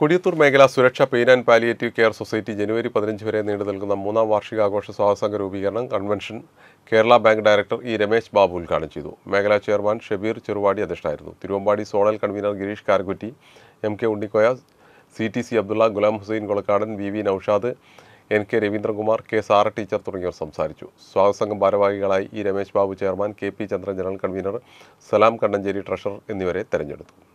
കൊടിയത്തൂർ മേഖല Suraksha pain and palliative care society ജനുവരി പതിനഞ്ച് വരെ നീണ്ടു നിൽക്കുന്ന മൂന്നാം വാർഷികാഘോഷ സ്വാഗതസംഘ രൂപീകരണം convention Kerala bank director E Ramesh Babu ഉദ്ഘാടനം ചെയ്തു മേഖലാ ചെയർമാൻ ഷബീർ ചെറുവാടി അധ്യക്ഷനായിരുന്നു Thiruvambadi zonal convener Gireesh Karkutti M K Unnikoya C T C Abdulla Ghulam Hussain Kolakkadan V V Noushad N K Raveendrakumar K Sara teacher തുടങ്ങിയവർ സംസാരിച്ചു സ്വാഗതസംഘം ഭാരവാഹികളായി E Ramesh Babu chairman K P Chandran general convener Salam Kannancheri treasurer എന്നിവരെ തെരഞ്ഞെടുത്തു